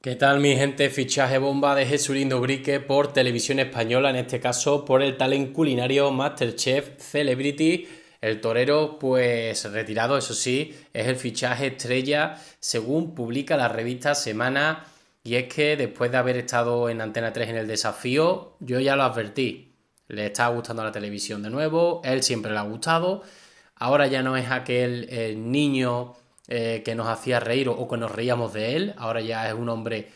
¿Qué tal mi gente? Fichaje bomba de Jesús Lindo Brique por Televisión Española, en este caso por el talent culinario Masterchef Celebrity. El torero, pues retirado, eso sí, es el fichaje estrella, según publica la revista Semana. Y es que después de haber estado en Antena 3 en el desafío, yo ya lo advertí. Le está gustando la televisión de nuevo, él siempre le ha gustado. Ahora ya no es aquel niño eh, que nos hacía reír o, que nos reíamos de él. Ahora ya es un hombre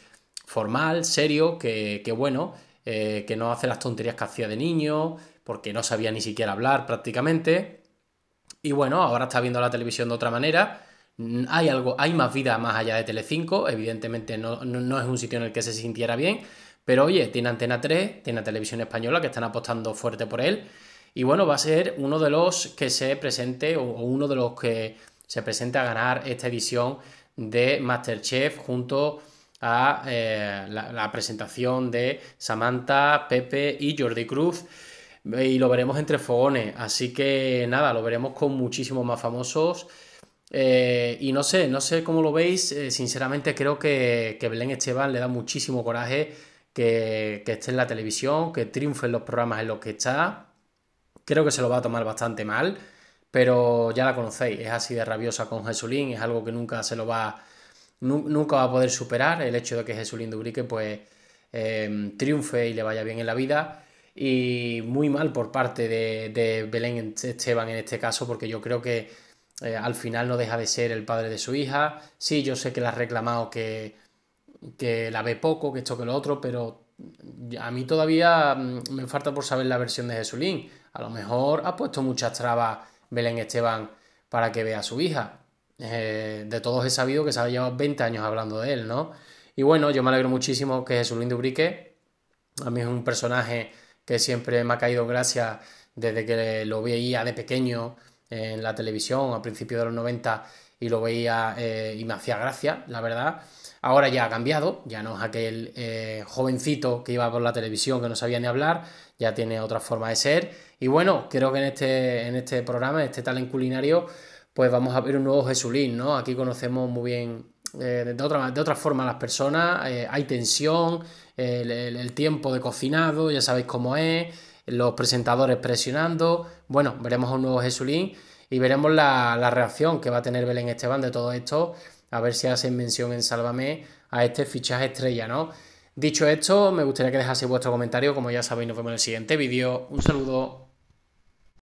formal, serio, que, bueno, eh, que no hace las tonterías que hacía de niño, porque no sabía ni siquiera hablar prácticamente. Y bueno, ahora está viendo la televisión de otra manera. Mm, hay algo, hay más vida más allá de Telecinco. Evidentemente no, es un sitio en el que se sintiera bien. Pero oye, tiene Antena 3, tiene Televisión Española que están apostando fuerte por él. Y bueno, va a ser uno de los que se presente o uno de los que se presenta a ganar esta edición de Masterchef junto a eh, la, presentación de Samantha, Pepe y Jordi Cruz. Y lo veremos entre fogones. Así que nada, lo veremos con muchísimos más famosos. Eh, y no sé, no sé cómo lo veis. Eh, sinceramente creo que, que, Belén Esteban le da muchísimo coraje que, que esté en la televisión, que triunfe en los programas en los que está. Creo que se lo va a tomar bastante mal pero ya la conocéis, es así de rabiosa con Jesulín, es algo que nunca se lo va, nunca va a poder superar, el hecho de que Jesulín Dubrique pues em, triunfe y le vaya bien en la vida, y muy mal por parte de, Belén Esteban en este caso, porque yo creo que eh, al final no deja de ser el padre de su hija, sí, yo sé que la ha reclamado que, que la ve poco, que esto que lo otro, pero a mí todavía mm, me falta por saber la versión de Jesulín, a lo mejor ha puesto muchas trabas Belén Esteban para que vea a su hija. Eh, de todos he sabido que se ha llevado 20 años hablando de él, ¿no? Y bueno, yo me alegro muchísimo que Jesús Ubrique. a mí es un personaje que siempre me ha caído gracia desde que lo veía de pequeño, en la televisión a principios de los 90 y lo veía eh, y me hacía gracia, la verdad. Ahora ya ha cambiado, ya no es aquel eh, jovencito que iba por la televisión que no sabía ni hablar, ya tiene otra forma de ser. Y bueno, creo que en este, en este programa, en este talent culinario, pues vamos a ver un nuevo Jesulín, ¿no? Aquí conocemos muy bien eh, de, otra, de forma a las personas, hay tensión, el tiempo de cocinado, ya sabéis cómo es los presentadores presionando. Bueno, veremos a un nuevo Jesulín y veremos la, reacción que va a tener Belén Esteban de todo esto. A ver si hacen mención en Sálvame a este fichaje estrella, ¿no? Dicho esto, me gustaría que dejase vuestro comentario. Como ya sabéis, nos vemos en el siguiente vídeo. Un saludo.